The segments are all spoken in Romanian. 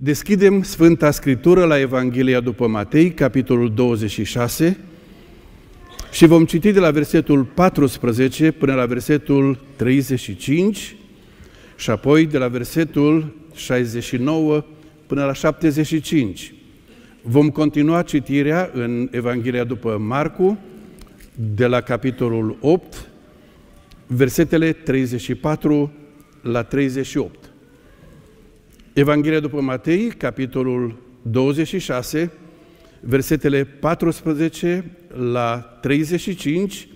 Deschidem Sfânta Scriptură la Evanghelia după Matei, capitolul 26, și vom citi de la versetul 14 până la versetul 35 și apoi de la versetul 69 până la 75. Vom continua citirea în Evanghelia după Marcu, de la capitolul 8, versetele 34 la 38. Evanghelia după Matei, capitolul 26, versetele 14 la 35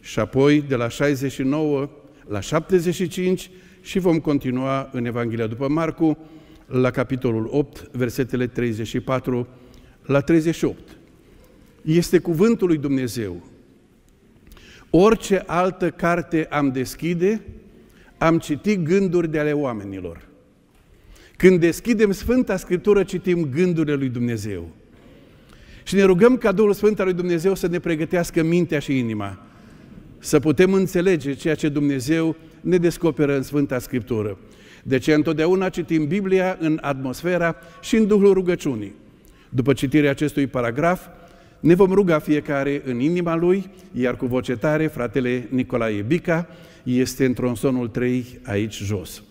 și apoi de la 69 la 75 și vom continua în Evanghelia după Marcu, la capitolul 8, versetele 34 la 38. Este cuvântul lui Dumnezeu. Orice altă carte am deschide, am citit gânduri de ale oamenilor. Când deschidem Sfânta Scriptură, citim gândurile lui Dumnezeu. Și ne rugăm ca Duhul Sfânt al lui Dumnezeu să ne pregătească mintea și inima, să putem înțelege ceea ce Dumnezeu ne descoperă în Sfânta Scriptură. De ce întotdeauna citim Biblia în atmosfera și în Duhul rugăciunii. După citirea acestui paragraf, ne vom ruga fiecare în inima lui, iar cu voce tare, fratele Nicolae Bica este în tronsonul 3 aici jos.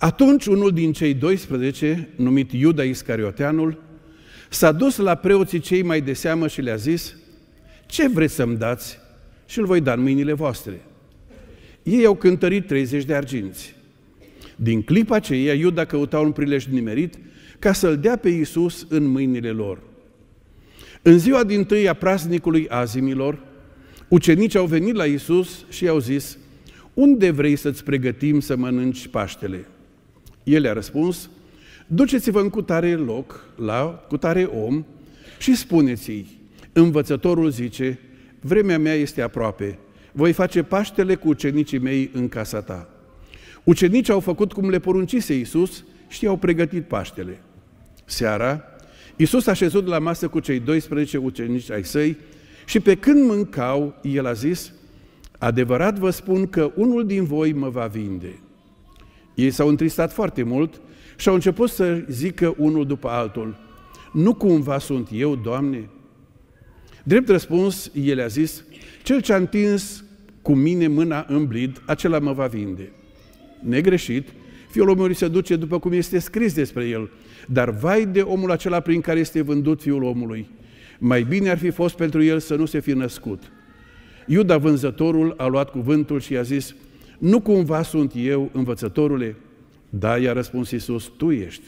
Atunci unul din cei 12, numit Iuda Iscarioteanul, s-a dus la preoții cei mai de seamă și le-a zis, ce vreți să-mi dați și îl voi da în mâinile voastre. Ei au cântărit 30 de arginți. Din clipa aceea, Iuda căuta un prilej nimerit ca să-l dea pe Iisus în mâinile lor. În ziua din tâi a praznicului azimilor, ucenicii au venit la Iisus și i-au zis, unde vrei să-ți pregătim să mănânci Paștele? El a răspuns, duceți-vă în cutare loc, la cutare om, și spuneți-i, învățătorul zice, vremea mea este aproape, voi face paștele cu ucenicii mei în casa ta. Ucenicii au făcut cum le poruncise Iisus și i-au pregătit paștele. Seara, Iisus a șezut la masă cu cei 12 ucenici ai săi și pe când mâncau, el a zis, adevărat vă spun că unul din voi mă va vinde. Ei s-au întristat foarte mult și au început să zică unul după altul, nu cumva sunt eu, Doamne? Drept răspuns, el a zis, cel ce a întins cu mine mâna în blid, acela mă va vinde. Negreșit, fiul omului se duce după cum este scris despre el, dar vai de omul acela prin care este vândut fiul omului. Mai bine ar fi fost pentru el să nu se fi născut. Iuda vânzătorul a luat cuvântul și i-a zis, nu cumva sunt eu învățătorule? Da, i-a răspuns Iisus, tu ești.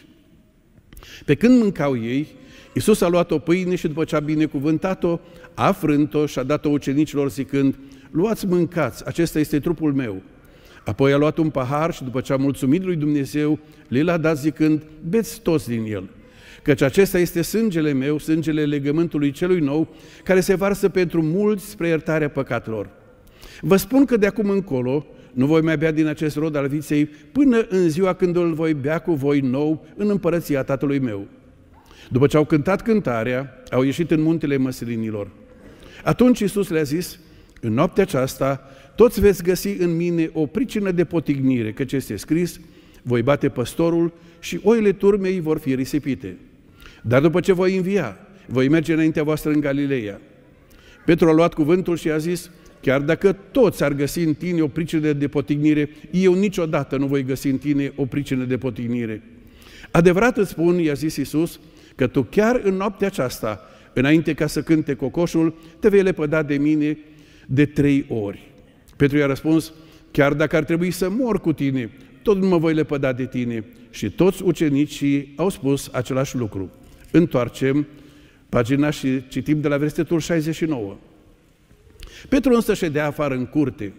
Pe când mâncau ei, Iisus a luat o pâine și după ce a binecuvântat-o, a frânt-o și a dat-o ucenicilor zicând, luați mâncați, acesta este trupul meu. Apoi a luat un pahar și după ce a mulțumit lui Dumnezeu, le l-a dat zicând, beți toți din el, căci acesta este sângele meu, sângele legământului celui nou, care se varsă pentru mulți spre iertarea păcatelor. Vă spun că de acum încolo, nu voi mai bea din acest rod al viței până în ziua când îl voi bea cu voi nou în împărăția tatălui meu. După ce au cântat cântarea, au ieșit în muntele măslinilor. Atunci Iisus le-a zis, în noaptea aceasta, toți veți găsi în mine o pricină de potignire, căci este scris, voi bate păstorul și oile turmei vor fi risipite. Dar după ce voi învia, voi merge înaintea voastră în Galileea. Petru a luat cuvântul și a zis, Chiar dacă toți ar găsi în tine o pricină de potignire, eu niciodată nu voi găsi în tine o pricină de potignire. Adevărat îți spun, i-a zis Iisus, că tu chiar în noaptea aceasta, înainte ca să cânte cocoșul, te vei lepăda de mine de trei ori. Petru i-a răspuns, chiar dacă ar trebui să mor cu tine, tot nu mă voi lepăda de tine. Și toți ucenicii au spus același lucru. Întoarcem pagina și citim de la versetul 69. Petru însă ședea afară în curte.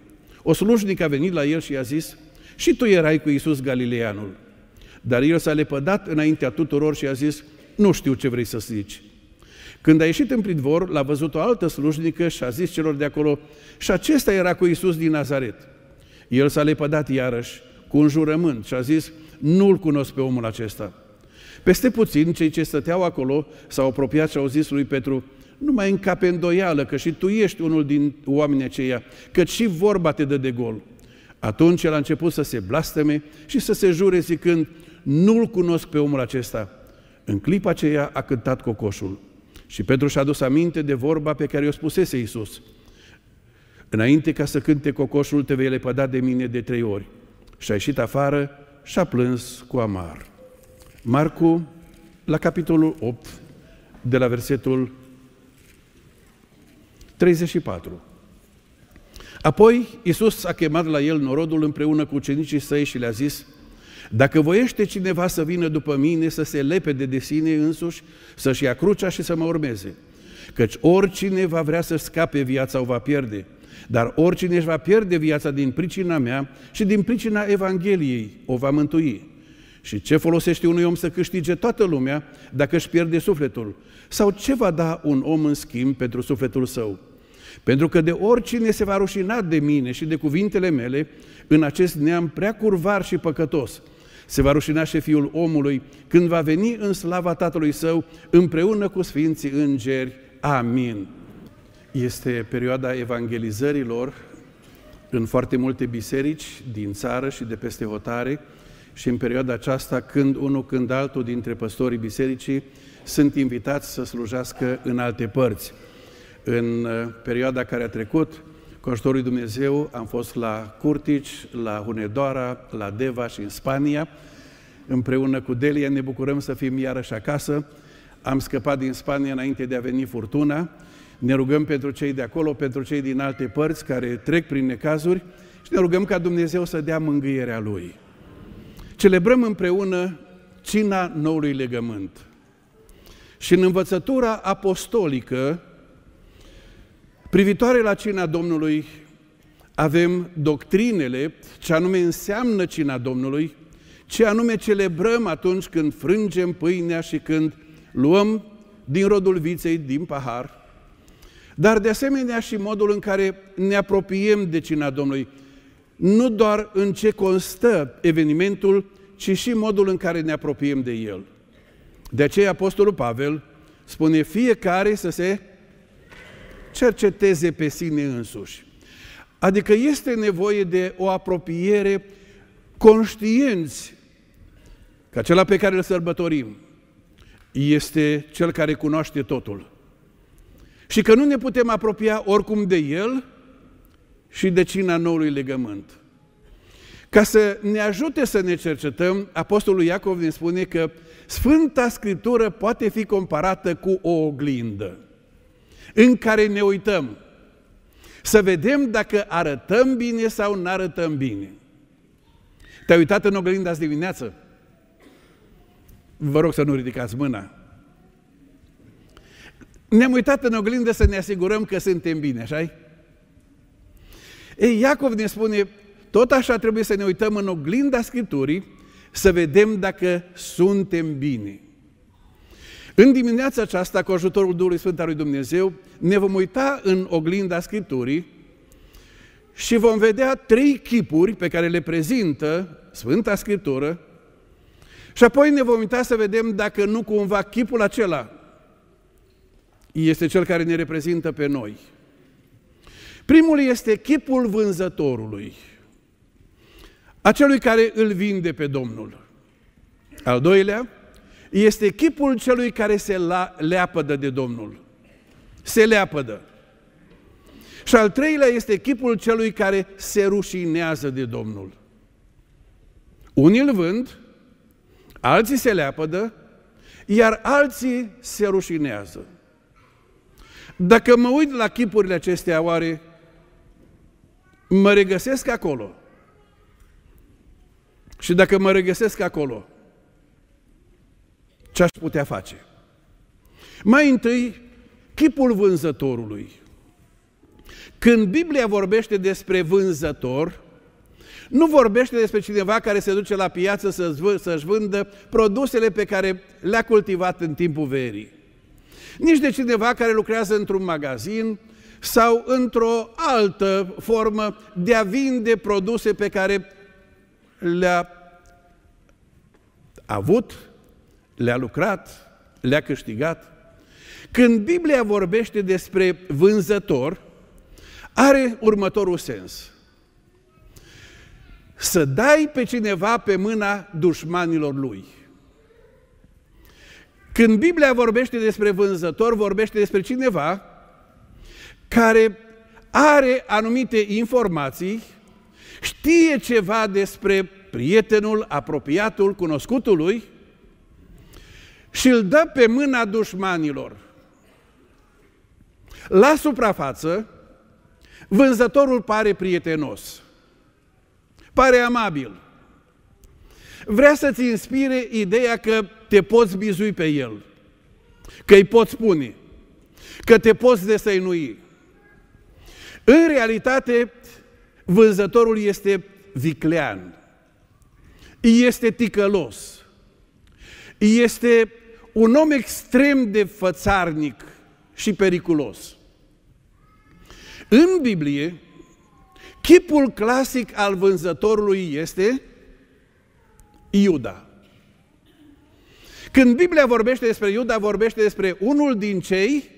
O slujnic a venit la el și i-a zis, și tu erai cu Iisus Galileanul. Dar el s-a lepădat înaintea tuturor și a zis, nu știu ce vrei să zici. Când a ieșit în pridvor, l-a văzut o altă slujnică și a zis celor de acolo, și acesta era cu Iisus din Nazaret. El s-a lepădat iarăși, cu un jurământ și a zis, nu-l cunosc pe omul acesta. Peste puțin, cei ce stăteau acolo s-au apropiat și au zis lui Petru, nu mai încape îndoială că și tu ești unul din oamenii aceia, că și vorba te dă de gol. Atunci el a început să se blasteme și să se jure zicând, nu-l cunosc pe omul acesta. În clipa aceea a cântat cocoșul. Și Petru și-a adus aminte de vorba pe care o spusese Iisus. Înainte ca să cânte cocoșul, te vei lepăda de mine de trei ori. Și a ieșit afară și a plâns cu amar. Marcu, la capitolul 8, de la versetul 34. Apoi Iisus a chemat la el norodul împreună cu ucenicii săi și le-a zis, Dacă voiește cineva să vină după mine, să se lepede de sine însuși, să-și ia crucea și să mă urmeze, căci oricine va vrea să scape viața o va pierde, dar oricine își va pierde viața din pricina mea și din pricina Evangheliei o va mântui. Și ce folosește unui om să câștige toată lumea dacă își pierde sufletul? Sau ce va da un om în schimb pentru sufletul său? Pentru că de oricine se va rușina de mine și de cuvintele mele, în acest neam prea curvar și păcătos, se va rușina și fiul omului când va veni în slava Tatălui Său împreună cu Sfinții Îngeri. Amin. Este perioada evangelizărilor în foarte multe biserici din țară și de peste hotare, și în perioada aceasta, când unul, când altul dintre păstorii bisericii sunt invitați să slujească în alte părți. În uh, perioada care a trecut, cu ajutorul lui Dumnezeu, am fost la Curtici, la Hunedoara, la Deva și în Spania. Împreună cu Delia ne bucurăm să fim iarăși acasă. Am scăpat din Spania înainte de a veni furtuna. Ne rugăm pentru cei de acolo, pentru cei din alte părți care trec prin necazuri și ne rugăm ca Dumnezeu să dea mângâierea Lui. Celebrăm împreună cina noului legământ. Și în învățătura apostolică privitoare la cina Domnului avem doctrinele, ce anume înseamnă cina Domnului, ce anume celebrăm atunci când frângem pâinea și când luăm din rodul viței, din pahar, dar de asemenea și modul în care ne apropiem de cina Domnului. Nu doar în ce constă evenimentul, ci și modul în care ne apropiem de El. De aceea Apostolul Pavel spune fiecare să se cerceteze pe sine însuși. Adică este nevoie de o apropiere conștienți că acela pe care îl sărbătorim este cel care cunoaște totul. Și că nu ne putem apropia oricum de el și de cina noului legământ. Ca să ne ajute să ne cercetăm, Apostolul Iacov ne spune că Sfânta Scriptură poate fi comparată cu o oglindă în care ne uităm să vedem dacă arătăm bine sau nu arătăm bine. Te-ai uitat în oglinda azi dimineață? Vă rog să nu ridicați mâna. Ne-am uitat în oglindă să ne asigurăm că suntem bine, așa -i? Ei, Iacov ne spune, tot așa trebuie să ne uităm în oglinda Scripturii să vedem dacă suntem bine. În dimineața aceasta, cu ajutorul Duhului Sfânt al lui Dumnezeu, ne vom uita în oglinda Scripturii și vom vedea trei chipuri pe care le prezintă Sfânta Scriptură și apoi ne vom uita să vedem dacă nu cumva chipul acela este cel care ne reprezintă pe noi. Primul este chipul vânzătorului acelui care îl vinde pe Domnul. Al doilea, este chipul celui care se la, leapădă de Domnul. Se leapădă. Și al treilea este chipul celui care se rușinează de Domnul. Unii îl vând, alții se leapădă, iar alții se rușinează. Dacă mă uit la chipurile acestea, oare mă regăsesc acolo? Și dacă mă regăsesc acolo, ce aș putea face? Mai întâi, chipul vânzătorului. Când Biblia vorbește despre vânzător, nu vorbește despre cineva care se duce la piață să-și vândă produsele pe care le-a cultivat în timpul verii. Nici de cineva care lucrează într-un magazin sau într-o altă formă de a vinde produse pe care le-a avut, le-a lucrat, le-a câștigat. Când Biblia vorbește despre vânzător, are următorul sens. Să dai pe cineva pe mâna dușmanilor lui. Când Biblia vorbește despre vânzător, vorbește despre cineva care are anumite informații știe ceva despre prietenul, apropiatul, cunoscutului și îl dă pe mâna dușmanilor. La suprafață, vânzătorul pare prietenos, pare amabil, vrea să-ți inspire ideea că te poți bizui pe el, că îi poți spune, că te poți desăinui. În realitate, Vânzătorul este viclean, este ticălos, este un om extrem de fățarnic și periculos. În Biblie, chipul clasic al vânzătorului este Iuda. Când Biblia vorbește despre Iuda, vorbește despre unul din cei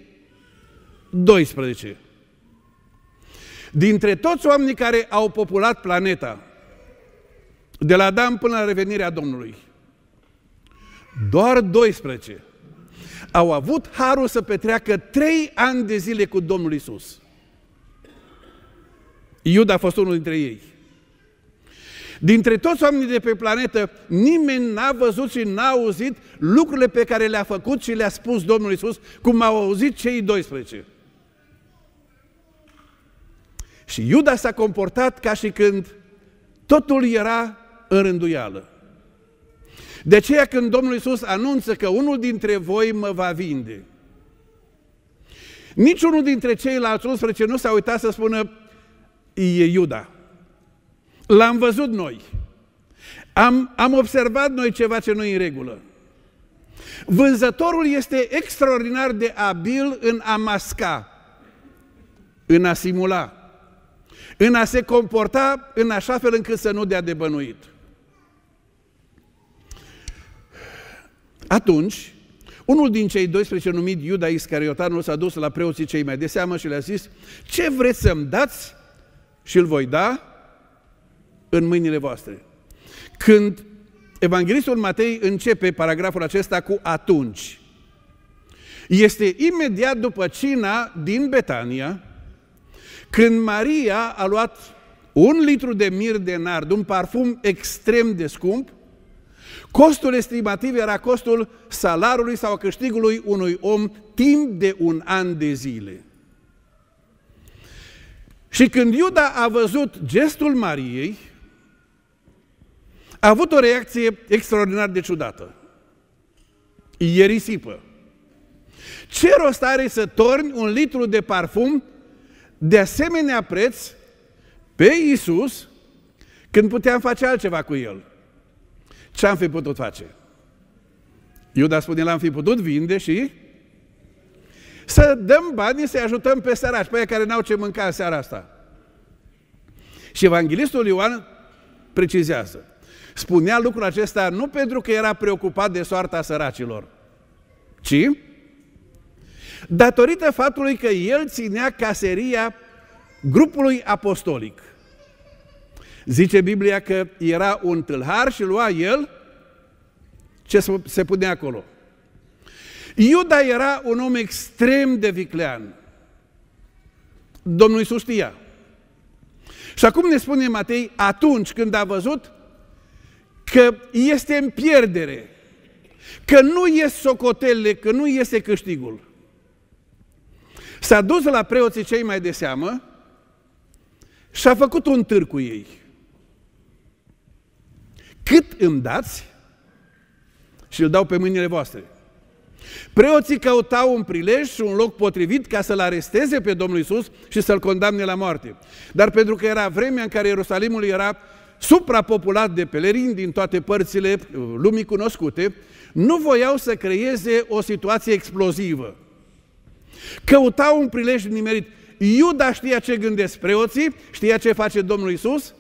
12. Dintre toți oamenii care au populat planeta, de la Adam până la revenirea Domnului, doar 12 au avut harul să petreacă trei ani de zile cu Domnul Isus. Iuda a fost unul dintre ei. Dintre toți oamenii de pe planetă, nimeni n-a văzut și n-a auzit lucrurile pe care le-a făcut și le-a spus Domnul Isus, cum au auzit cei 12. Și Iuda s-a comportat ca și când totul era în rânduială. De aceea când Domnul Iisus anunță că unul dintre voi mă va vinde, niciunul dintre ceilalți 11 nu s-a uitat să spună, e Iuda. L-am văzut noi. Am, am observat noi ceva ce nu e în regulă. Vânzătorul este extraordinar de abil în a masca, în a simula în a se comporta în așa fel încât să nu dea de bănuit. Atunci, unul din cei 12 numit Iuda Iscariotanul s-a dus la preoții cei mai de seamă și le-a zis, ce vreți să-mi dați și îl voi da în mâinile voastre. Când Evanghelistul Matei începe paragraful acesta cu atunci, este imediat după cina din Betania, când Maria a luat un litru de mir de nard, un parfum extrem de scump, costul estimativ era costul salarului sau câștigului unui om timp de un an de zile. Și când Iuda a văzut gestul Mariei, a avut o reacție extraordinar de ciudată. E risipă. Ce rost are să torni un litru de parfum de asemenea preț pe Isus când puteam face altceva cu El. Ce am fi putut face? Iuda spune, l-am fi putut vinde și să dăm bani, să-i ajutăm pe săraci, pe aia care n-au ce mânca în seara asta. Și evanghelistul Ioan precizează. Spunea lucrul acesta nu pentru că era preocupat de soarta săracilor, ci datorită faptului că el ținea caseria grupului apostolic. Zice Biblia că era un tâlhar și lua el ce se punea acolo. Iuda era un om extrem de viclean. Domnul Iisus știa. Și acum ne spune Matei, atunci când a văzut că este în pierdere, că nu ies socotele, că nu iese câștigul. S-a dus la preoții cei mai de seamă și a făcut un târg cu ei. Cât îmi dați și îl dau pe mâinile voastre. Preoții căutau un prilej și un loc potrivit ca să-l aresteze pe Domnul Isus și să-l condamne la moarte. Dar pentru că era vremea în care Ierusalimul era suprapopulat de pelerini din toate părțile lumii cunoscute, nu voiau să creeze o situație explozivă. Căutau un prilej nimerit. Iuda știa ce gândesc preoții, știa ce face Domnul Isus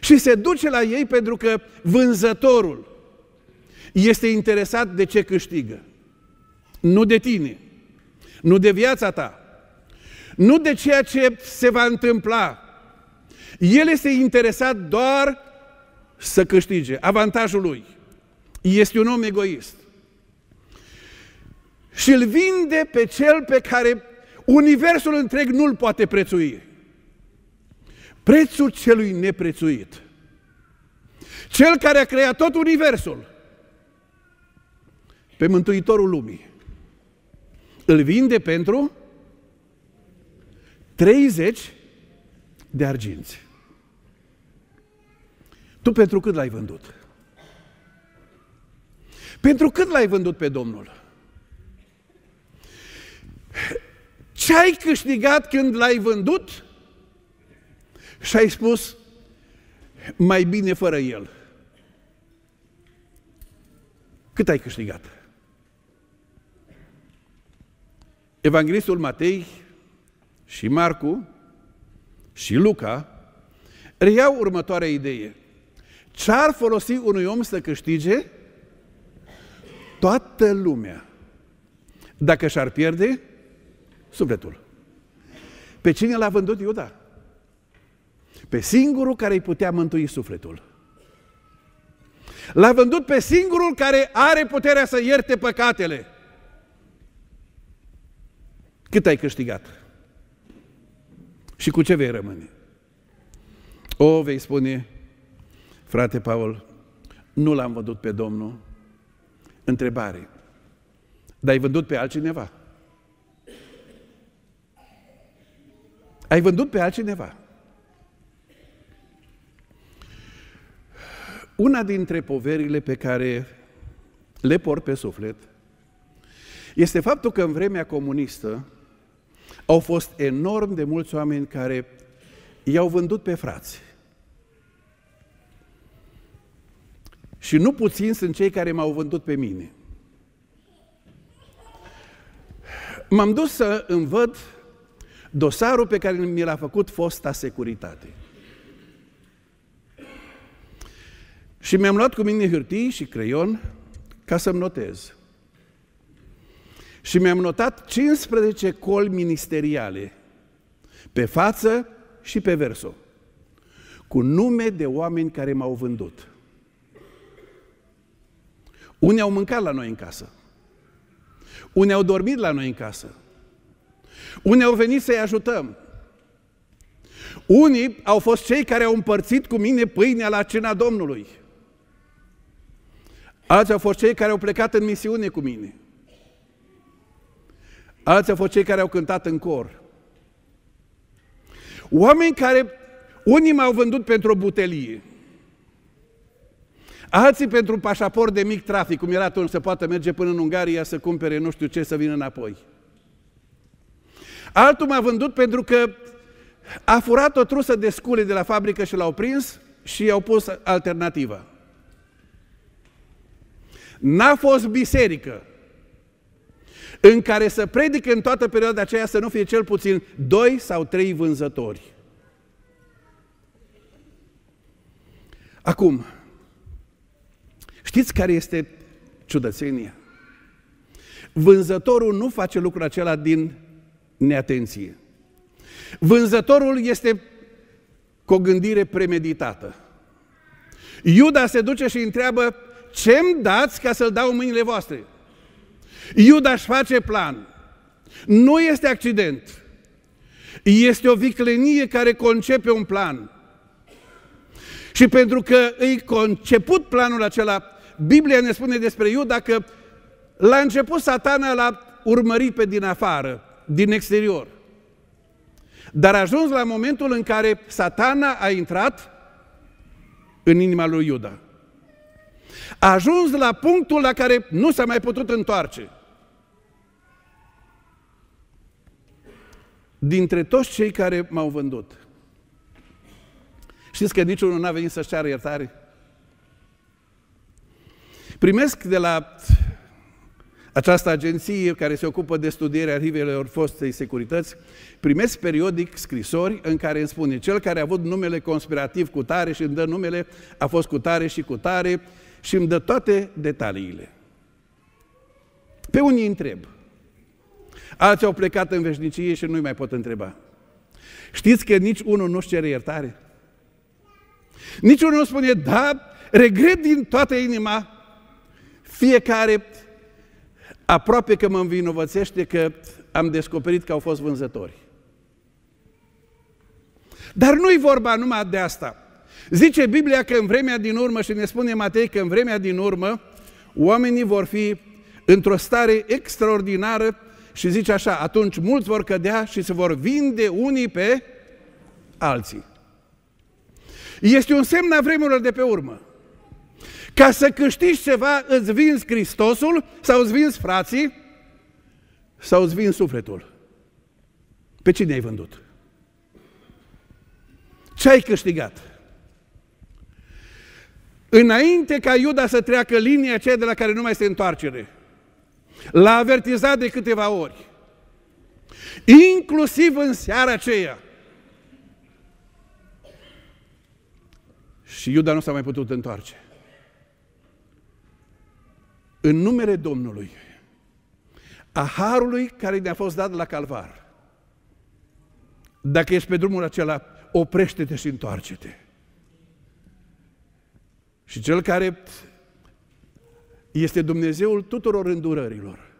și se duce la ei pentru că vânzătorul este interesat de ce câștigă. Nu de tine, nu de viața ta, nu de ceea ce se va întâmpla. El este interesat doar să câștige avantajul lui. Este un om egoist și îl vinde pe cel pe care universul întreg nu-l poate prețui. Prețul celui neprețuit. Cel care a creat tot universul pe Mântuitorul lumii. Îl vinde pentru 30 de arginți. Tu pentru cât l-ai vândut? Pentru cât l-ai vândut pe Domnul? Ce ai câștigat când l-ai vândut? Și ai spus, mai bine fără el. Cât ai câștigat? Evanghelistul Matei și Marcu și Luca reiau următoarea idee. Ce-ar folosi unui om să câștige? Toată lumea. Dacă și-ar pierde, sufletul. Pe cine l-a vândut Iuda? Pe singurul care îi putea mântui sufletul. L-a vândut pe singurul care are puterea să ierte păcatele. Cât ai câștigat? Și cu ce vei rămâne? O, vei spune, frate Paul, nu l-am vândut pe Domnul. Întrebare. Dar ai vândut pe altcineva? Ai vândut pe altcineva. Una dintre poverile pe care le por pe suflet este faptul că în vremea comunistă au fost enorm de mulți oameni care i-au vândut pe frați. Și nu puțin sunt cei care m-au vândut pe mine. M-am dus să învăț dosarul pe care mi l-a făcut fosta securitate. Și mi-am luat cu mine hârtii și creion ca să-mi notez. Și mi-am notat 15 coli ministeriale, pe față și pe verso, cu nume de oameni care m-au vândut. Unii au mâncat la noi în casă, unii au dormit la noi în casă, unii au venit să-i ajutăm. Unii au fost cei care au împărțit cu mine pâinea la cina Domnului. Alții au fost cei care au plecat în misiune cu mine. Alții au fost cei care au cântat în cor. Oameni care, unii m-au vândut pentru o butelie, alții pentru un pașaport de mic trafic, cum era atunci, să poată merge până în Ungaria să cumpere nu știu ce, să vină înapoi. Altul m-a vândut pentru că a furat o trusă de scule de la fabrică și l-au prins și i-au pus alternativa. N-a fost biserică în care să predică în toată perioada aceea să nu fie cel puțin doi sau trei vânzători. Acum, știți care este ciudățenia? Vânzătorul nu face lucrul acela din neatenție. Vânzătorul este cu o gândire premeditată. Iuda se duce și întreabă, ce-mi dați ca să-l dau în mâinile voastre? Iuda își face plan. Nu este accident. Este o viclenie care concepe un plan. Și pentru că îi conceput planul acela, Biblia ne spune despre Iuda că la început satana l-a urmărit pe din afară din exterior. Dar a ajuns la momentul în care satana a intrat în inima lui Iuda. A ajuns la punctul la care nu s-a mai putut întoarce. Dintre toți cei care m-au vândut, știți că niciunul n-a venit să-și ceară iertare? Primesc de la această agenție care se ocupă de studierea arhivelor fostei securități primesc periodic scrisori în care îmi spune cel care a avut numele conspirativ cu tare și îmi dă numele a fost cu tare și cu tare și îmi dă toate detaliile. Pe unii întreb. Alții au plecat în veșnicie și nu-i mai pot întreba. Știți că nici unul nu-și cere iertare? Nici unul nu spune, da, regret din toată inima fiecare aproape că mă învinovățește că am descoperit că au fost vânzători. Dar nu-i vorba numai de asta. Zice Biblia că în vremea din urmă, și ne spune Matei că în vremea din urmă, oamenii vor fi într-o stare extraordinară și zice așa, atunci mulți vor cădea și se vor vinde unii pe alții. Este un semn a vremurilor de pe urmă. Ca să câștigi ceva, îți vinzi Hristosul sau îți vinzi frații sau îți vinzi sufletul. Pe cine ai vândut? Ce ai câștigat? Înainte ca Iuda să treacă linia aceea de la care nu mai este întoarcere, l-a avertizat de câteva ori, inclusiv în seara aceea. Și Iuda nu s-a mai putut întoarce în numele Domnului, a harului care ne-a fost dat la calvar. Dacă ești pe drumul acela, oprește-te și întoarce-te. Și cel care este Dumnezeul tuturor îndurărilor,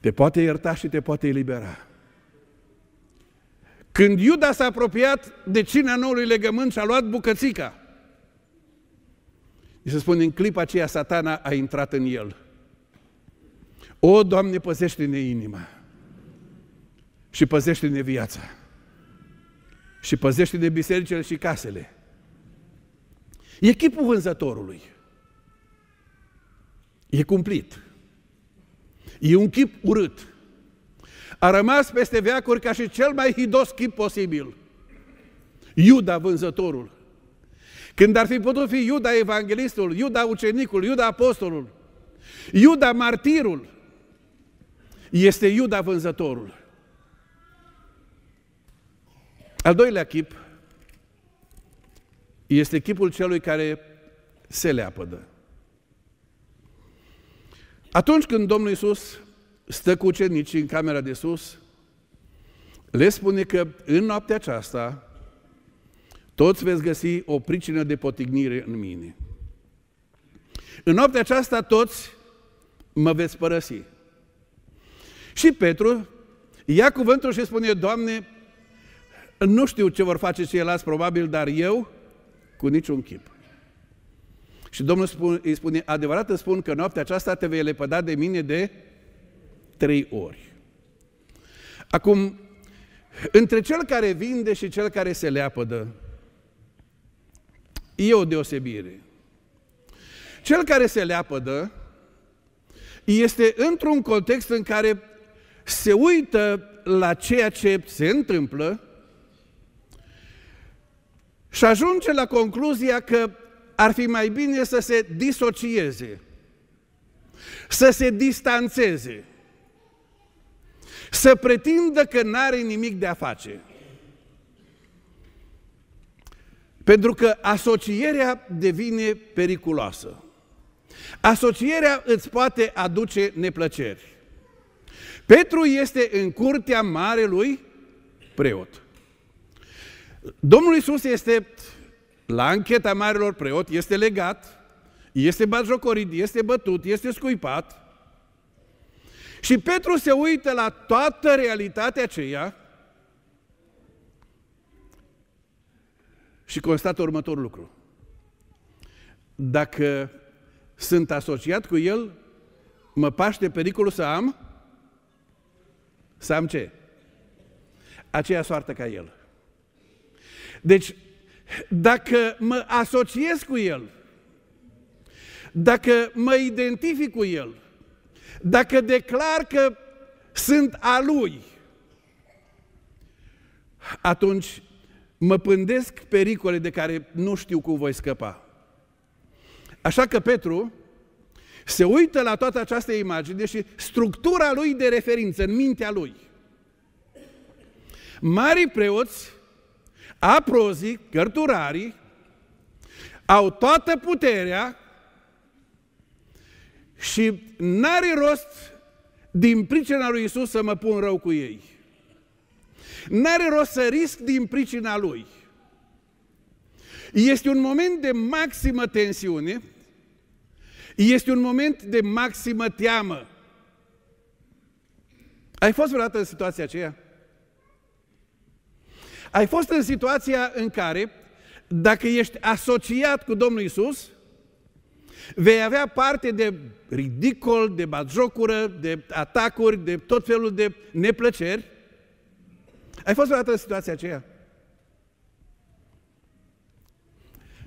te poate ierta și te poate elibera. Când Iuda s-a apropiat de cina noului legământ și a luat bucățica, și se spune, în clipa aceea satana a intrat în el. O, Doamne, păzește-ne inima și păzește-ne viața și păzește-ne bisericile și casele. E chipul vânzătorului. E cumplit. E un chip urât. A rămas peste veacuri ca și cel mai hidos chip posibil. Iuda, vânzătorul. Când ar fi putut fi Iuda evanghelistul, Iuda ucenicul, Iuda apostolul, Iuda martirul, este Iuda vânzătorul. Al doilea chip este chipul celui care se leapădă. Atunci când Domnul Iisus stă cu ucenicii în camera de sus, le spune că în noaptea aceasta toți veți găsi o pricină de potignire în mine. În noaptea aceasta toți mă veți părăsi. Și Petru ia cuvântul și spune, Doamne, nu știu ce vor face ceilalți probabil, dar eu cu niciun chip. Și Domnul spune, îi spune, adevărat îți spun că noaptea aceasta te vei lepăda de mine de trei ori. Acum, între cel care vinde și cel care se leapădă, E o deosebire. Cel care se leapădă este într-un context în care se uită la ceea ce se întâmplă și ajunge la concluzia că ar fi mai bine să se disocieze, să se distanțeze, să pretindă că n-are nimic de a face. Pentru că asocierea devine periculoasă. Asocierea îți poate aduce neplăceri. Petru este în curtea marelui preot. Domnul Isus este la încheta marelor preot, este legat, este bajocorit, este bătut, este scuipat. Și Petru se uită la toată realitatea aceea și constată următorul lucru. Dacă sunt asociat cu el, mă paște pericolul să am să am ce? Aceea soartă ca el. Deci, dacă mă asociez cu el, dacă mă identific cu el, dacă declar că sunt a lui, atunci mă pândesc pericole de care nu știu cum voi scăpa. Așa că Petru se uită la toată această imagine și structura lui de referință în mintea lui. Marii preoți, aprozii, cărturarii, au toată puterea și n-are rost din pricina lui Isus să mă pun rău cu ei. N-are rost să risc din pricina lui. Este un moment de maximă tensiune, este un moment de maximă teamă. Ai fost vreodată în situația aceea? Ai fost în situația în care, dacă ești asociat cu Domnul Isus, vei avea parte de ridicol, de bagiocură, de atacuri, de tot felul de neplăceri, ai fost vreodată în situația aceea?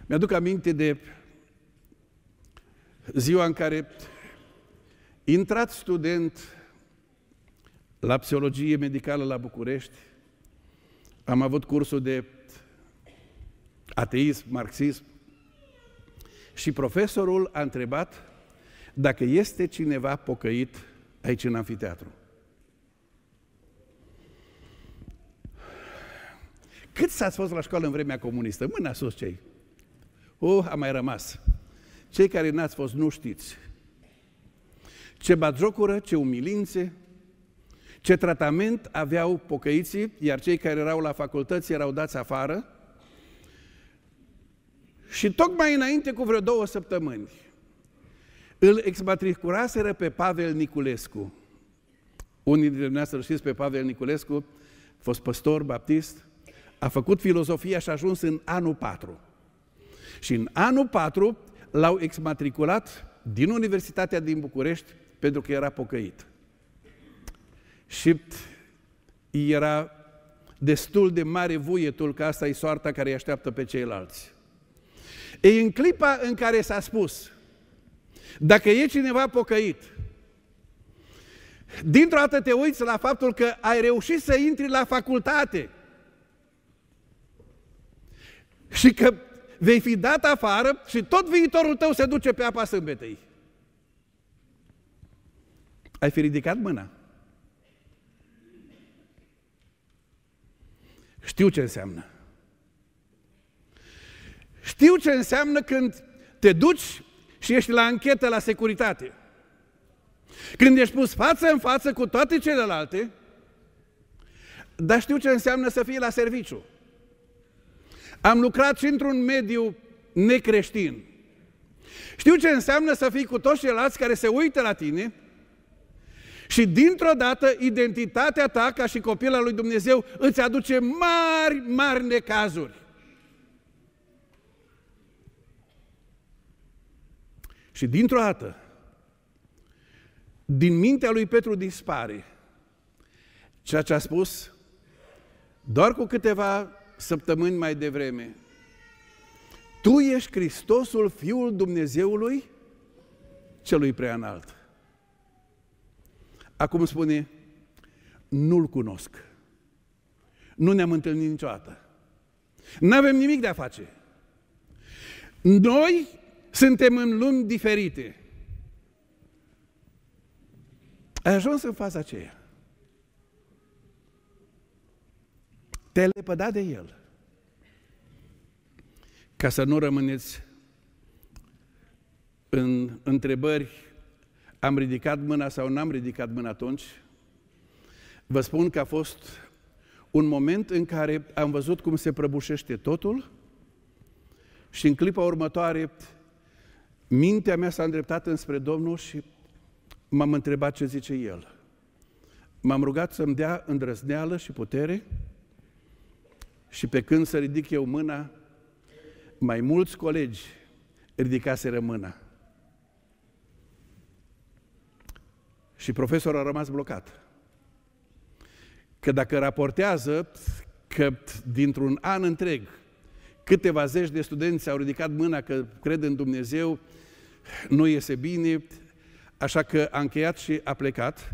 Mi-aduc aminte de ziua în care intrat student la psihologie medicală la București, am avut cursul de ateism, marxism și profesorul a întrebat dacă este cineva pocăit aici în anfiteatru. Cât s a fost la școală în vremea comunistă? Mâna sus cei. Oh, a mai rămas. Cei care n-ați fost, nu știți. Ce bagiocură, ce umilințe, ce tratament aveau pocăiții, iar cei care erau la facultăți erau dați afară. Și tocmai înainte cu vreo două săptămâni, îl exmatriculaseră pe Pavel Niculescu. Unii dintre dumneavoastră știți pe Pavel Niculescu, fost păstor, baptist, a făcut filozofia și a ajuns în anul 4. Și în anul 4 l-au exmatriculat din Universitatea din București pentru că era pocăit. Și era destul de mare vuietul că asta e soarta care îi așteaptă pe ceilalți. E în clipa în care s-a spus, dacă e cineva pocăit, dintr-o dată te uiți la faptul că ai reușit să intri la facultate – și că vei fi dat afară și tot viitorul tău se duce pe apa sâmbetei. Ai fi ridicat mâna. Știu ce înseamnă. Știu ce înseamnă când te duci și ești la anchetă la securitate. Când ești pus față în față cu toate celelalte, dar știu ce înseamnă să fii la serviciu. Am lucrat și într-un mediu necreștin. Știu ce înseamnă să fii cu toți ceilalți care se uită la tine și dintr-o dată identitatea ta ca și copil al lui Dumnezeu îți aduce mari, mari necazuri. Și dintr-o dată, din mintea lui Petru dispare ceea ce a spus doar cu câteva săptămâni mai devreme. Tu ești Hristosul, Fiul Dumnezeului celui preanalt. Acum spune, nu-L cunosc. Nu ne-am întâlnit niciodată. Nu avem nimic de a face. Noi suntem în lumi diferite. Ai ajuns în faza aceea. te-ai lepădat de El. Ca să nu rămâneți în întrebări, am ridicat mâna sau n-am ridicat mâna atunci, vă spun că a fost un moment în care am văzut cum se prăbușește totul și în clipa următoare mintea mea s-a îndreptat înspre Domnul și m-am întrebat ce zice El. M-am rugat să-mi dea îndrăzneală și putere și pe când să ridic eu mâna, mai mulți colegi ridicaseră mâna. Și profesorul a rămas blocat. Că dacă raportează că dintr-un an întreg câteva zeci de studenți au ridicat mâna că cred în Dumnezeu, nu iese bine, așa că a încheiat și a plecat.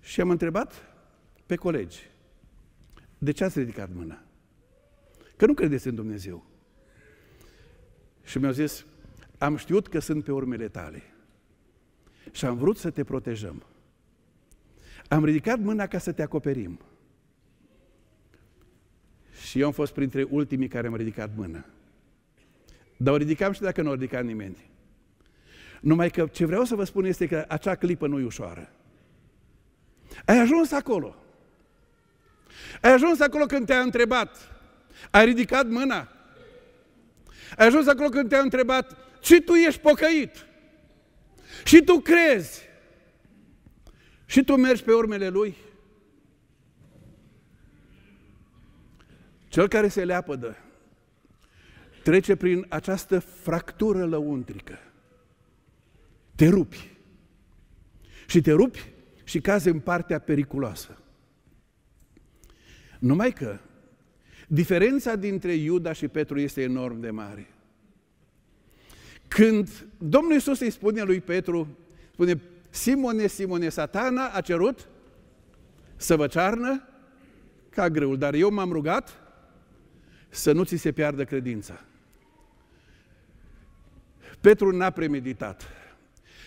Și am întrebat pe colegi. De ce ați ridicat mâna? Că nu credeți în Dumnezeu. Și mi-au zis, am știut că sunt pe urmele tale și am vrut să te protejăm. Am ridicat mâna ca să te acoperim. Și eu am fost printre ultimii care am ridicat mâna. Dar o ridicam și dacă nu o ridica nimeni. Numai că ce vreau să vă spun este că acea clipă nu e ușoară. Ai ajuns acolo. Ai ajuns acolo când te-a întrebat. Ai ridicat mâna. Ai ajuns acolo când te-a întrebat și tu ești pocăit. Și tu crezi. Și tu mergi pe urmele lui. Cel care se leapădă trece prin această fractură lăuntrică. Te rupi. Și te rupi și cazi în partea periculoasă. Numai că diferența dintre Iuda și Petru este enorm de mare. Când Domnul Iisus îi spune lui Petru, spune, Simone, Simone, satana a cerut să vă cearnă ca greul, dar eu m-am rugat să nu ți se piardă credința. Petru n-a premeditat.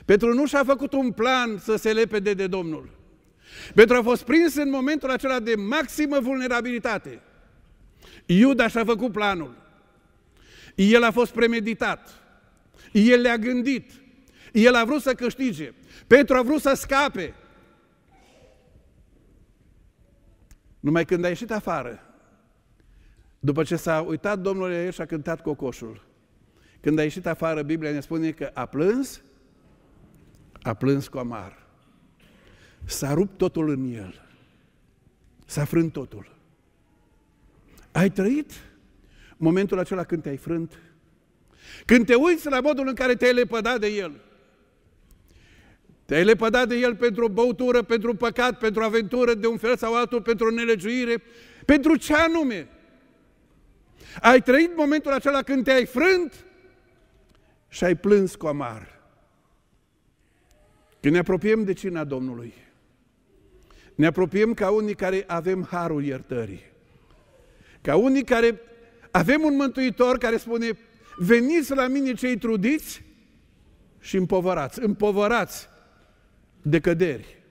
Petru nu și-a făcut un plan să se lepede de Domnul. Pentru a fost prins în momentul acela de maximă vulnerabilitate. Iuda și-a făcut planul. El a fost premeditat. El le-a gândit. El a vrut să câștige. Petru a vrut să scape. Numai când a ieșit afară, după ce s-a uitat Domnul el și a cântat cocoșul, când a ieșit afară, Biblia ne spune că a plâns, a plâns cu amar. S-a rupt totul în el. S-a frânt totul. Ai trăit momentul acela când te-ai frânt? Când te uiți la modul în care te-ai lepădat de el? Te-ai lepădat de el pentru o băutură, pentru un păcat, pentru o aventură de un fel sau altul, pentru o nelegiuire, pentru ce anume? Ai trăit momentul acela când te-ai frânt și ai plâns cu amar. Când ne apropiem de cina Domnului, ne apropiem ca unii care avem harul iertării. Ca unii care avem un mântuitor care spune, veniți la mine cei trudiți și împovărați, împovărați de căderi,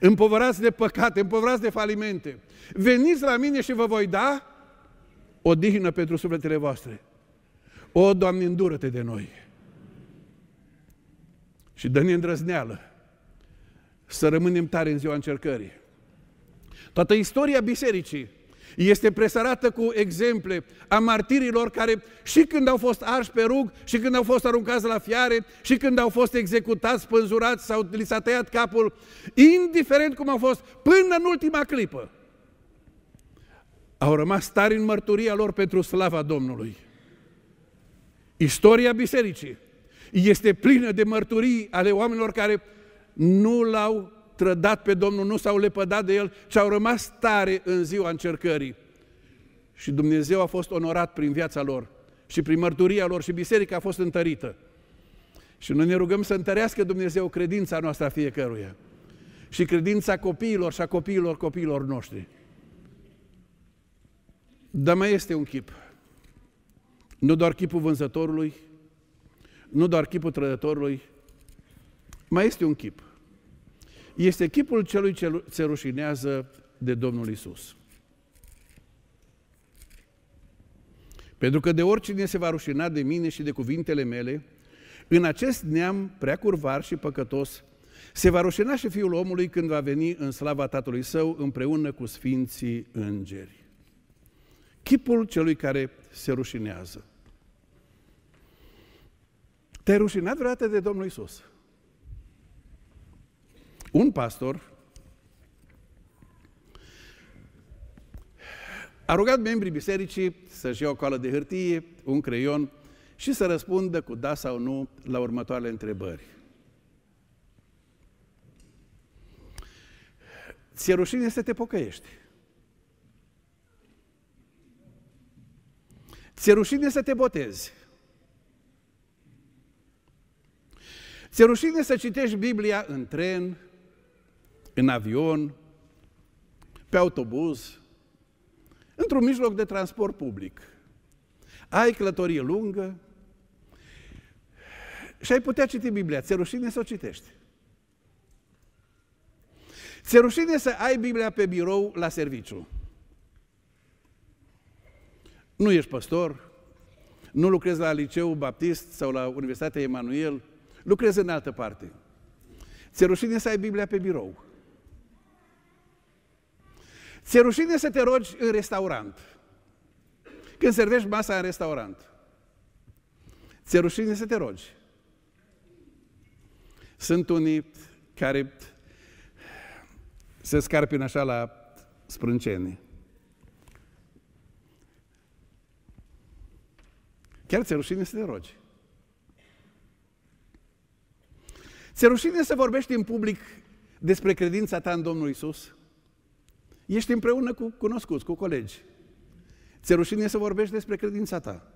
împovărați de păcate, împovărați de falimente. Veniți la mine și vă voi da o dihnă pentru sufletele voastre. O, Doamne, îndură de noi! Și dă-ne îndrăzneală să rămânem tare în ziua încercării. Toată istoria bisericii este presărată cu exemple a martirilor care și când au fost arși pe rug, și când au fost aruncați la fiare, și când au fost executați, spânzurați sau li s-a tăiat capul, indiferent cum au fost, până în ultima clipă, au rămas tari în mărturia lor pentru slava Domnului. Istoria bisericii este plină de mărturii ale oamenilor care nu l-au trădat pe Domnul, nu s-au lepădat de el, ci au rămas tare în ziua încercării. Și Dumnezeu a fost onorat prin viața lor și prin mărturia lor și biserica a fost întărită. Și noi ne rugăm să întărească Dumnezeu credința noastră a fiecăruia și credința copiilor și a copiilor copiilor noștri. Dar mai este un chip. Nu doar chipul vânzătorului, nu doar chipul trădătorului, mai este un chip. Este chipul celui ce se rușinează de Domnul Isus. Pentru că de oricine se va rușina de mine și de cuvintele mele, în acest neam prea curvar și păcătos, se va rușina și Fiul omului când va veni în slava Tatălui Său împreună cu Sfinții Îngeri. Chipul celui care se rușinează. Te-ai rușinat vreodată de Domnul Isus? un pastor a rugat membrii bisericii să-și ia o coală de hârtie, un creion și să răspundă cu da sau nu la următoarele întrebări. Ți-e rușine să te pocăiești. Ți-e rușine să te botezi. Ți-e rușine să citești Biblia în tren, în avion, pe autobuz, într-un mijloc de transport public. Ai călătorie lungă și ai putea citi Biblia. Ți-e rușine să o citești. Ți-e rușine să ai Biblia pe birou la serviciu. Nu ești păstor, nu lucrezi la liceu baptist sau la Universitatea Emanuel, lucrezi în altă parte. Ți-e rușine să ai Biblia pe birou. Ți-e rușine să te rogi în restaurant. Când servești masa în restaurant. Ți-e rușine să te rogi. Sunt unii care se scarpină așa la sprâncene. Chiar ți-e rușine să te rogi. Ți-e rușine să vorbești în public despre credința ta în Domnul Isus? Ești împreună cu cunoscuți, cu colegi. Ți-e rușine să vorbești despre credința ta.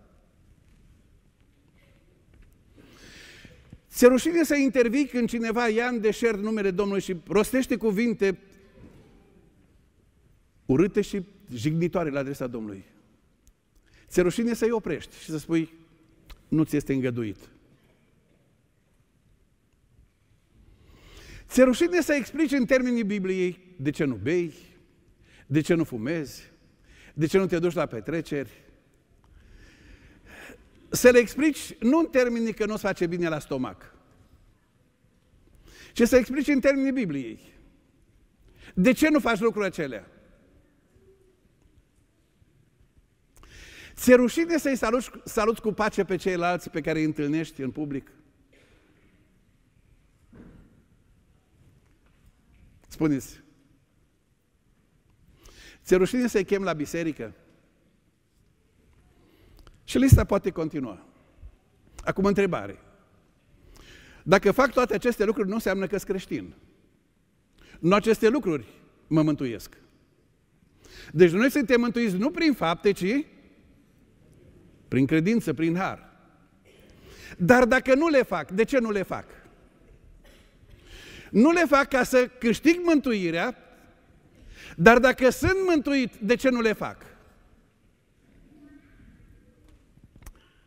Ți-e rușine să intervii când cineva ia în deșert numele Domnului și rostește cuvinte urâte și jignitoare la adresa Domnului. Ți-e rușine să-i oprești și să spui, nu ți este îngăduit. Ți-e rușine să explici în termenii Bibliei de ce nu bei, de ce nu fumezi? De ce nu te duci la petreceri? Să le explici nu în termenii că nu-ți face bine la stomac, ci să explici în termenii Bibliei. De ce nu faci lucrurile acelea? Ți-e rușine să-i saluți, saluți cu pace pe ceilalți pe care îi întâlnești în public? Spuneți. Ți-e rușine să-i chem la biserică? Și lista poate continua. Acum întrebare. Dacă fac toate aceste lucruri, nu înseamnă că sunt creștin. Nu aceste lucruri mă mântuiesc. Deci noi suntem mântuiți nu prin fapte, ci prin credință, prin har. Dar dacă nu le fac, de ce nu le fac? Nu le fac ca să câștig mântuirea dar dacă sunt mântuit, de ce nu le fac?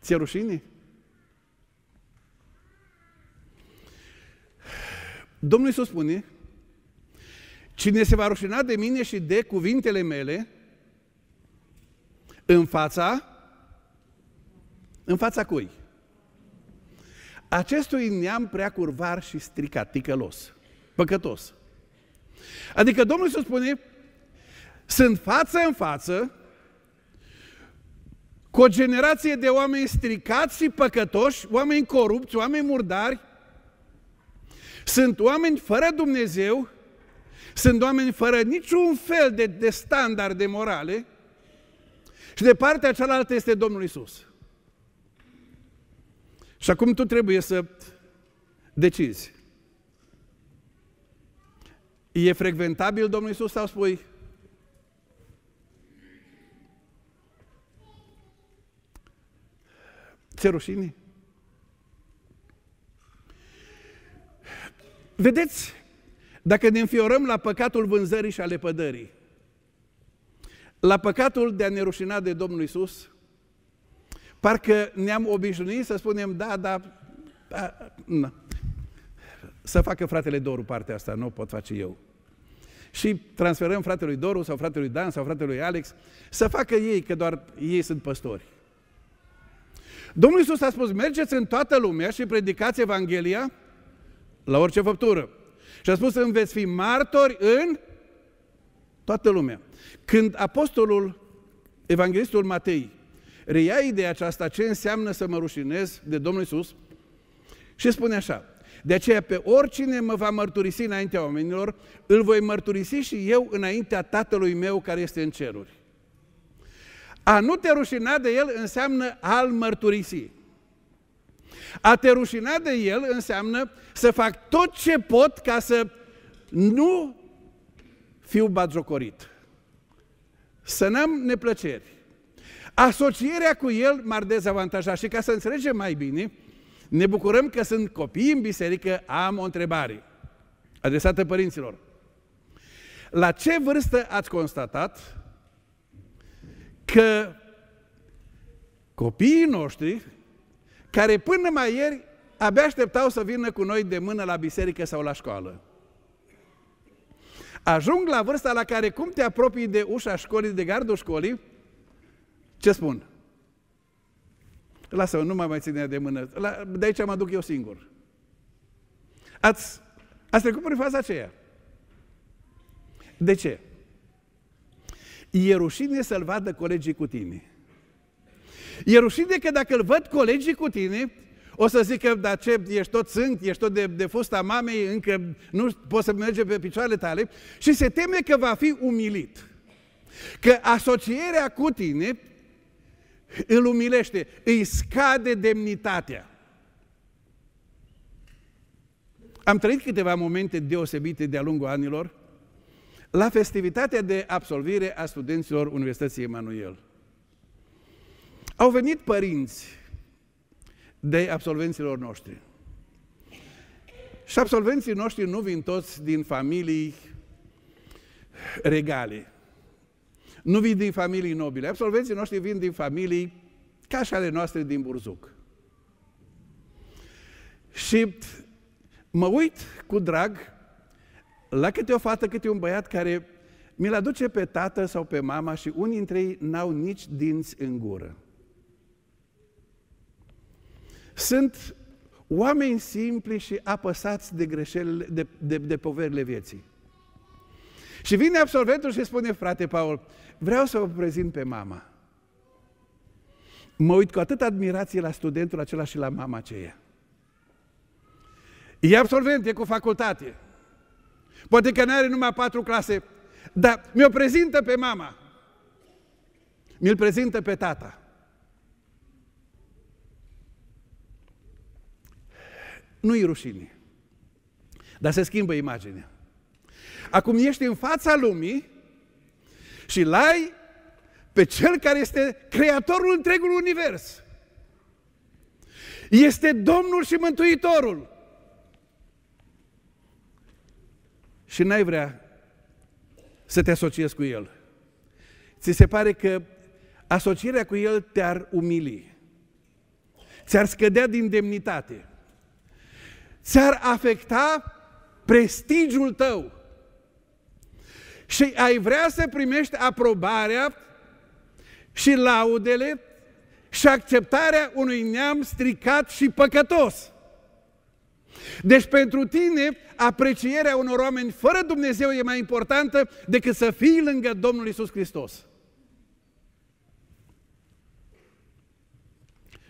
Ți-e rușine? Domnul Iisus spune, cine se va rușina de mine și de cuvintele mele, în fața, în fața cui? Acestui neam prea curvar și stricat, ticălos, păcătos. Adică Domnul Iisus spune, sunt față în față cu o generație de oameni stricați și păcătoși, oameni corupți, oameni murdari, sunt oameni fără Dumnezeu, sunt oameni fără niciun fel de, de standarde morale și de partea cealaltă este Domnul Isus. Și acum tu trebuie să decizi. E frecventabil Domnul Isus sau spui, Ți-e rușine? Vedeți, dacă ne înfiorăm la păcatul vânzării și ale pădării, la păcatul de a ne rușina de Domnul Isus, parcă ne-am obișnuit să spunem, da, da, da na. să facă fratele Doru partea asta, nu pot face eu. Și transferăm fratelui Doru sau fratelui Dan sau fratelui Alex să facă ei, că doar ei sunt păstori. Domnul Iisus a spus, mergeți în toată lumea și predicați Evanghelia la orice făptură. Și a spus, îmi veți fi martori în toată lumea. Când apostolul, evanghelistul Matei, reia ideea aceasta, ce înseamnă să mă rușinez de Domnul Iisus, și spune așa, de aceea pe oricine mă va mărturisi înaintea oamenilor, îl voi mărturisi și eu înaintea Tatălui meu care este în ceruri. A nu te rușina de el înseamnă al mărturisi. A te rușina de el înseamnă să fac tot ce pot ca să nu fiu bazocorit. Să n-am neplăceri. Asocierea cu el m-ar dezavantaja și ca să înțelegem mai bine, ne bucurăm că sunt copii în biserică, am o întrebare adresată părinților. La ce vârstă ați constatat că copiii noștri, care până mai ieri abia așteptau să vină cu noi de mână la biserică sau la școală, ajung la vârsta la care cum te apropii de ușa școlii, de gardul școlii, ce spun? Lasă-mă, nu mai mai ține de mână. de aici mă duc eu singur. Ați, ați trecut prin faza aceea. De ce? E rușine să-l vadă colegii cu tine. E rușine că dacă îl văd colegii cu tine, o să zică, dar ce, ești tot sânt, ești tot de, de fosta mamei, încă nu poți să merge pe picioarele tale și se teme că va fi umilit. Că asocierea cu tine îl umilește, îi scade demnitatea. Am trăit câteva momente deosebite de-a lungul anilor la festivitatea de absolvire a studenților Universității Emanuel. Au venit părinți de absolvenților noștri. Și absolvenții noștri nu vin toți din familii regale. Nu vin din familii nobile. Absolvenții noștri vin din familii ca și ale noastre din Burzuc. Și mă uit cu drag la câte o fată, câte un băiat care mi-l aduce pe tată sau pe mama și unii dintre ei n-au nici dinți în gură. Sunt oameni simpli și apăsați de greșelile, de, de, de poverile vieții. Și vine absolventul și spune, frate Paul, vreau să vă prezint pe mama. Mă uit cu atât admirație la studentul acela și la mama aceea. E absolvent, e cu facultate. Poate că nu are numai patru clase, dar mi-o prezintă pe mama. Mi-l prezintă pe tata. Nu-i rușine. Dar se schimbă imaginea. Acum ești în fața lumii și lai pe cel care este creatorul întregului univers. Este Domnul și Mântuitorul. și n-ai vrea să te asociezi cu El. Ți se pare că asocierea cu El te-ar umili, ți-ar scădea din demnitate, ți-ar afecta prestigiul tău și ai vrea să primești aprobarea și laudele și acceptarea unui neam stricat și păcătos. Deci pentru tine, aprecierea unor oameni fără Dumnezeu e mai importantă decât să fii lângă Domnul Isus Hristos.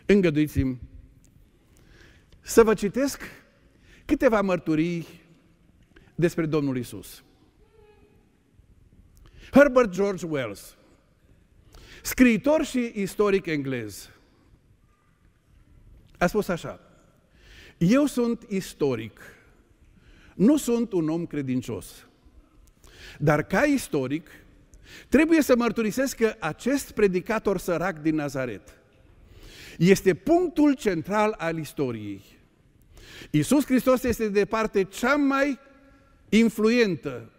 Îngăduiți-mi să vă citesc câteva mărturii despre Domnul Isus. Herbert George Wells, scriitor și istoric englez, a spus așa. Eu sunt istoric. Nu sunt un om credincios. Dar ca istoric, trebuie să mărturisesc că acest predicator sărac din Nazaret este punctul central al istoriei. Iisus Hristos este de departe cea mai influentă,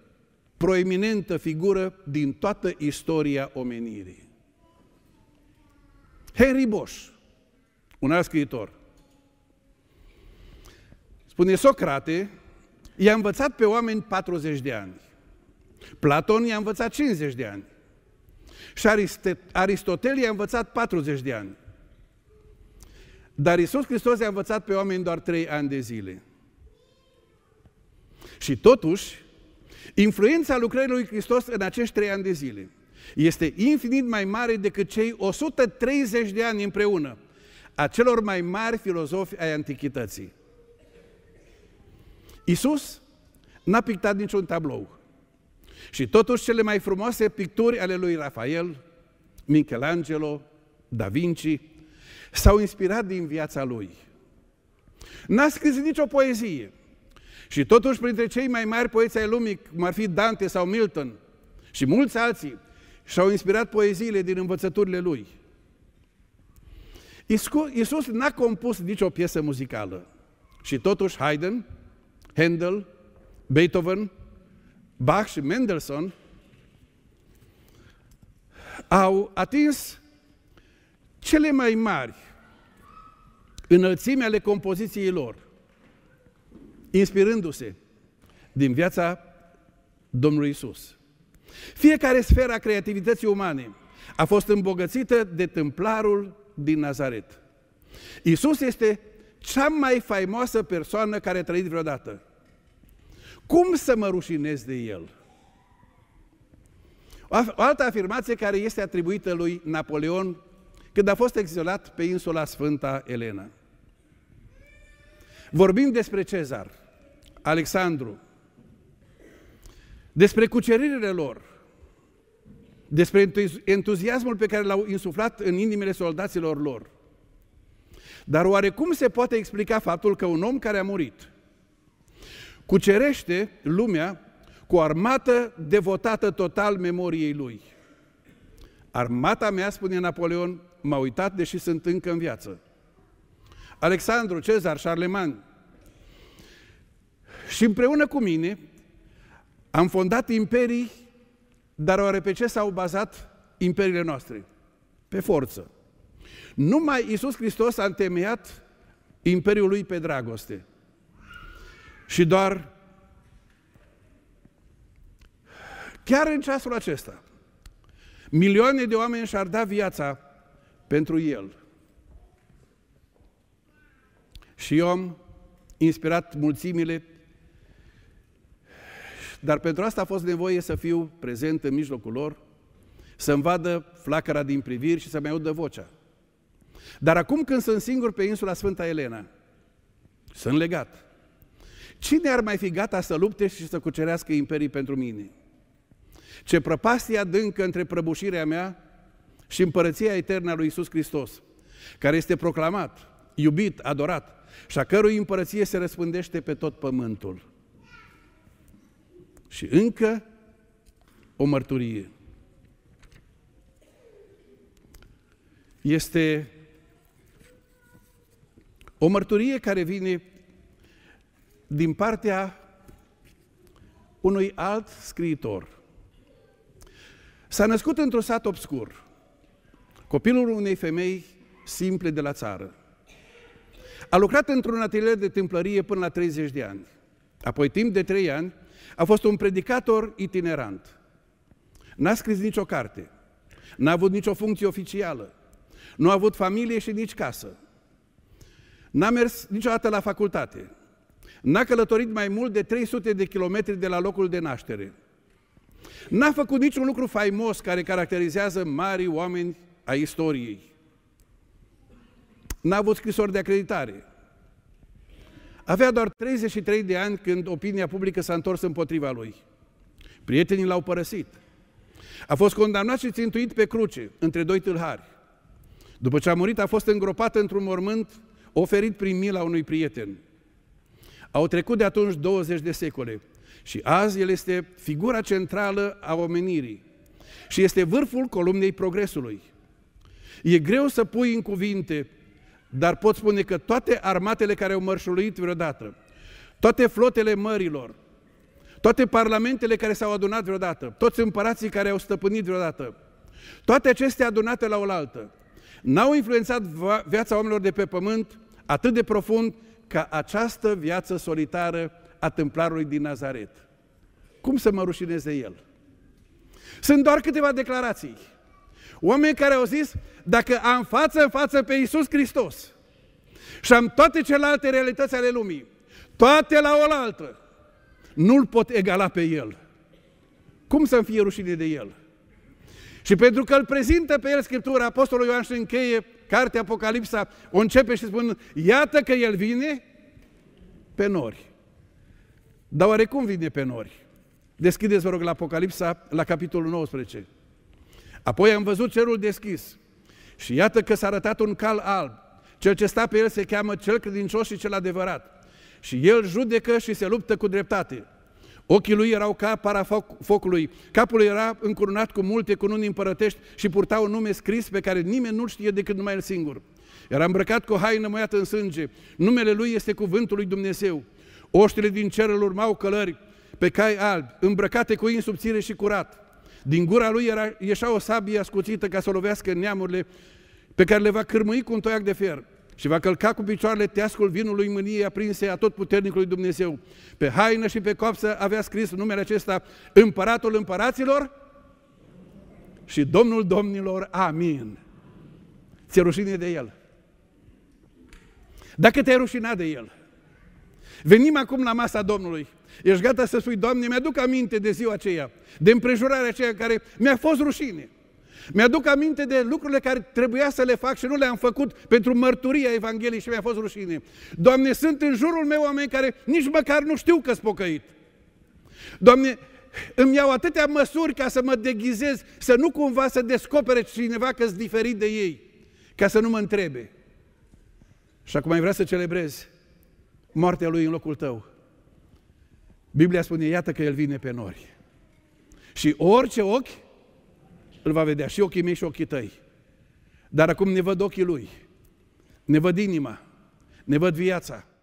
proeminentă figură din toată istoria omenirii. Henry Bosch, un alt scriitor, Spune Socrate, i-a învățat pe oameni 40 de ani. Platon i-a învățat 50 de ani. Și Aristotel i-a învățat 40 de ani. Dar Isus Hristos i-a învățat pe oameni doar 3 ani de zile. Și totuși, influența lucrării lui Hristos în acești 3 ani de zile este infinit mai mare decât cei 130 de ani împreună a celor mai mari filozofi ai antichității. Isus n-a pictat niciun tablou. Și totuși cele mai frumoase picturi ale lui Rafael, Michelangelo, Da Vinci, s-au inspirat din viața lui. N-a scris nicio poezie. Și totuși printre cei mai mari poeți ai lumii, cum ar fi Dante sau Milton și mulți alții, și-au inspirat poeziile din învățăturile lui. Iisus n-a compus nicio piesă muzicală. Și totuși Haydn, Handel, Beethoven, Bach și Mendelssohn au atins cele mai mari înălțime ale compoziției lor, inspirându-se din viața Domnului Isus. Fiecare sferă a creativității umane a fost îmbogățită de templarul din Nazaret. Isus este cea mai faimoasă persoană care a trăit vreodată. Cum să mă rușinez de el? O altă afirmație care este atribuită lui Napoleon când a fost exilat pe insula Sfânta Elena. Vorbim despre Cezar, Alexandru, despre cuceririle lor, despre entuziasmul pe care l-au insuflat în inimile soldaților lor. Dar oare cum se poate explica faptul că un om care a murit cucerește lumea cu o armată devotată total memoriei lui. Armata mea, spune Napoleon, m-a uitat deși sunt încă în viață. Alexandru, Cezar, Charlemagne. Și împreună cu mine am fondat imperii, dar oare pe ce s-au bazat imperiile noastre? Pe forță. Numai Isus Hristos a întemeiat imperiul lui pe dragoste. Și doar chiar în ceasul acesta, milioane de oameni și-ar da viața pentru el. Și eu am inspirat mulțimile, dar pentru asta a fost nevoie să fiu prezent în mijlocul lor, să-mi vadă flacăra din priviri și să-mi audă vocea. Dar acum când sunt singur pe insula Sfânta Elena, sunt legat. Cine ar mai fi gata să lupte și să cucerească imperii pentru mine? Ce prăpastie adâncă între prăbușirea mea și împărăția eternă a lui Isus Hristos, care este proclamat, iubit, adorat și a cărui împărăție se răspândește pe tot pământul. Și încă o mărturie. Este o mărturie care vine din partea unui alt scriitor. S-a născut într-un sat obscur, copilul unei femei simple de la țară. A lucrat într-un atelier de tâmplărie până la 30 de ani. Apoi, timp de 3 ani, a fost un predicator itinerant. N-a scris nicio carte, n-a avut nicio funcție oficială, nu a avut familie și nici casă. N-a mers niciodată la facultate, N-a călătorit mai mult de 300 de kilometri de la locul de naștere. N-a făcut niciun lucru faimos care caracterizează mari oameni a istoriei. N-a avut scrisori de acreditare. Avea doar 33 de ani când opinia publică s-a întors împotriva lui. Prietenii l-au părăsit. A fost condamnat și țintuit pe cruce, între doi tâlhari. După ce a murit, a fost îngropat într-un mormânt oferit prin mila unui prieten. Au trecut de atunci 20 de secole și azi el este figura centrală a omenirii și este vârful columnei progresului. E greu să pui în cuvinte, dar pot spune că toate armatele care au mărșuluit vreodată, toate flotele mărilor, toate parlamentele care s-au adunat vreodată, toți împărații care au stăpânit vreodată, toate acestea adunate la oaltă, n-au influențat viața oamenilor de pe pământ atât de profund ca această viață solitară a templarului din Nazaret. Cum să mă rușineze el? Sunt doar câteva declarații. Oameni care au zis, dacă am față în față pe Iisus Hristos și am toate celelalte realități ale lumii, toate la oaltă, nu-L pot egala pe El. Cum să-mi fie rușine de El? Și pentru că îl prezintă pe El Scriptura, Apostolul Ioan și încheie cartea Apocalipsa o începe și spun, iată că el vine pe nori. Dar oare cum vine pe nori? Deschideți, vă rog, la Apocalipsa, la capitolul 19. Apoi am văzut cerul deschis și iată că s-a arătat un cal alb. Cel ce sta pe el se cheamă cel credincios și cel adevărat. Și el judecă și se luptă cu dreptate. Ochii lui erau ca para focului, capul era încurunat cu multe cununi împărătești și purta un nume scris pe care nimeni nu știe decât numai el singur. Era îmbrăcat cu o haină măiată în sânge. Numele lui este cuvântul lui Dumnezeu. Oștile din cer îl urmau călări pe cai albi, îmbrăcate cu insubțire și curat. Din gura lui era, ieșea o sabie ascuțită ca să o lovească neamurile pe care le va cârmâi cu un toiac de fier și va călca cu picioarele teascul vinului mâniei aprinse a tot puternicului Dumnezeu. Pe haină și pe copsă avea scris numele acesta Împăratul Împăraților și Domnul Domnilor. Amin. Ți-e rușine de El. Dacă te-ai rușinat de El, venim acum la masa Domnului. Ești gata să spui, Doamne, mi-aduc aminte de ziua aceea, de împrejurarea aceea care mi-a fost rușine. Mi-aduc aminte de lucrurile care trebuia să le fac și nu le-am făcut pentru mărturia Evangheliei și mi-a fost rușine. Doamne, sunt în jurul meu oameni care nici măcar nu știu că-s pocăit. Doamne, îmi iau atâtea măsuri ca să mă deghizez, să nu cumva să descopere cineva că-s diferit de ei, ca să nu mă întrebe. Și acum ai vrea să celebrez moartea lui în locul tău. Biblia spune, iată că el vine pe nori. Și orice ochi îl va vedea și ochii mei și ochii tăi. Dar acum ne văd ochii lui, ne văd inima, ne văd viața.